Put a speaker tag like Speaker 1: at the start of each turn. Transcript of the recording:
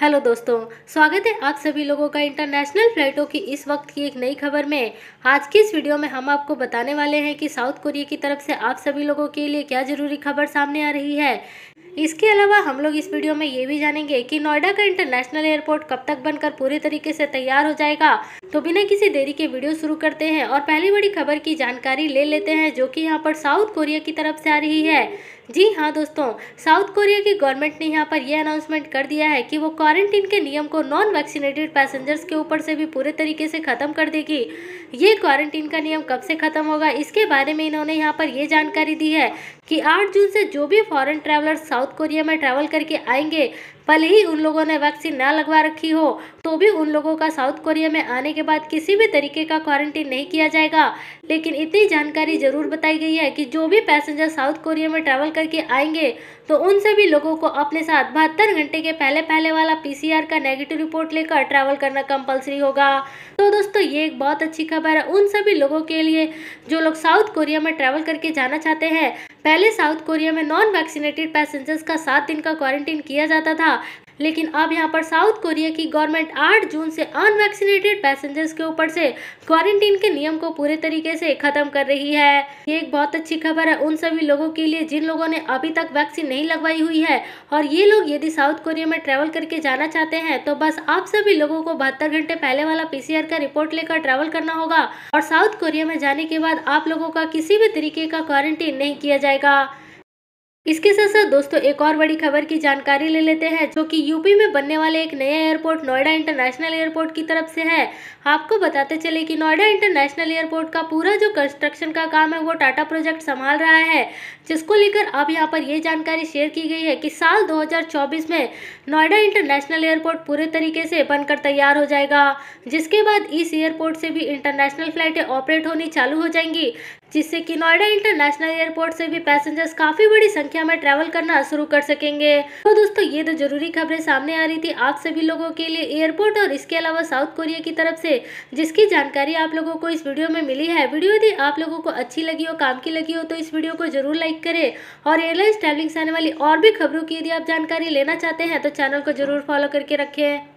Speaker 1: hello दोस्तों स्वागत है आप सभी लोगों का इंटरनेशनल फ्लाइटों की इस वक्त की एक नई खबर में आज की इस वीडियो में हम आपको बताने वाले हैं कि साउथ कोरिया की तरफ से आप सभी लोगों के लिए क्या जरूरी खबर सामने आ रही है इसके अलावा हम लोग इस वीडियो में ये भी जानेंगे कि नोएडा का इंटरनेशनल एयरपोर्ट कब तक बनकर पूरे तरीके से तैयार हो जाएगा तो बिना किसी देरी के वीडियो शुरू करते हैं और पहली बड़ी खबर की जानकारी ले लेते हैं जो कि यहाँ पर साउथ कोरिया की तरफ से आ रही है जी हाँ दोस्तों साउथ कोरिया की गवर्नमेंट ने यहाँ पर यह अनाउंसमेंट कर दिया है कि वो क्वारंटीन के नियम को नॉन वैक्सीनेटेड पैसेंजर्स के ऊपर से भी पूरे तरीके से ख़त्म कर देगी ये क्वारंटीन का नियम कब से ख़त्म होगा इसके बारे में इन्होंने यहाँ पर ये जानकारी दी है कि 8 जून से जो भी फॉरेन ट्रैवलर्स साउथ कोरिया में ट्रैवल करके आएंगे भले ही उन लोगों ने वैक्सीन ना लगवा रखी हो तो भी उन लोगों का साउथ कोरिया में आने के बाद किसी भी तरीके का क्वारंटीन नहीं किया जाएगा लेकिन इतनी जानकारी जरूर बताई गई है कि जो भी पैसेंजर साउथ कोरिया में ट्रैवल करके आएंगे तो उन सभी लोगों को अपने साथ बहत्तर घंटे के पहले पहले वाला पीसीआर का नेगेटिव रिपोर्ट लेकर ट्रैवल करना कंपलसरी होगा तो दोस्तों ये एक बहुत अच्छी खबर है उन सभी लोगों के लिए जो लोग साउथ कोरिया में ट्रैवल करके जाना चाहते हैं पहले साउथ कोरिया में नॉन वैक्सीनेटेड पैसेंजर्स का सात दिन का क्वारंटीन किया जाता था था लेकिन अब यहाँ पर साउथ कोरिया की गवर्नमेंट 8 जून से अनवैक्सीनेटेड पैसेंजर्स के ऊपर से क्वारंटीन के नियम को पूरे तरीके से खत्म कर रही है ये एक बहुत अच्छी खबर है उन सभी लोगों के लिए जिन लोगों ने अभी तक वैक्सीन नहीं लगवाई हुई है और ये लोग यदि साउथ कोरिया में ट्रैवल करके जाना चाहते हैं तो बस आप सभी लोगों को बहत्तर घंटे पहले वाला पीसीआर का रिपोर्ट लेकर ट्रैवल करना होगा और साउथ कोरिया में जाने के बाद आप लोगों का किसी भी तरीके का क्वारंटीन नहीं किया जाएगा इसके साथ साथ दोस्तों एक और बड़ी खबर की जानकारी ले लेते हैं जो कि यूपी में बनने वाले एक नया एयरपोर्ट नोएडा इंटरनेशनल एयरपोर्ट की तरफ से है आपको बताते चले कि नोएडा इंटरनेशनल एयरपोर्ट का पूरा जो कंस्ट्रक्शन का काम है वो टाटा प्रोजेक्ट संभाल रहा है जिसको लेकर अब यहाँ पर ये जानकारी शेयर की गई है कि साल दो में नोएडा इंटरनेशनल एयरपोर्ट पूरे तरीके से बनकर तैयार हो जाएगा जिसके बाद इस एयरपोर्ट से भी इंटरनेशनल फ्लाइटें ऑपरेट होनी चालू हो जाएंगी जिससे कि नोएडा इंटरनेशनल एयरपोर्ट से भी पैसेंजर्स काफ़ी बड़ी संख्या में ट्रैवल करना शुरू कर सकेंगे तो दोस्तों ये तो जरूरी खबरें सामने आ रही थी आप सभी लोगों के लिए एयरपोर्ट और इसके अलावा साउथ कोरिया की तरफ से जिसकी जानकारी आप लोगों को इस वीडियो में मिली है वीडियो यदि आप लोगों को अच्छी लगी हो काम की लगी हो तो इस वीडियो को जरूर लाइक करे और एयरलाइंस ट्रेवलिंग से आने वाली और भी खबरों की यदि आप जानकारी लेना चाहते हैं तो चैनल को जरूर फॉलो करके रखें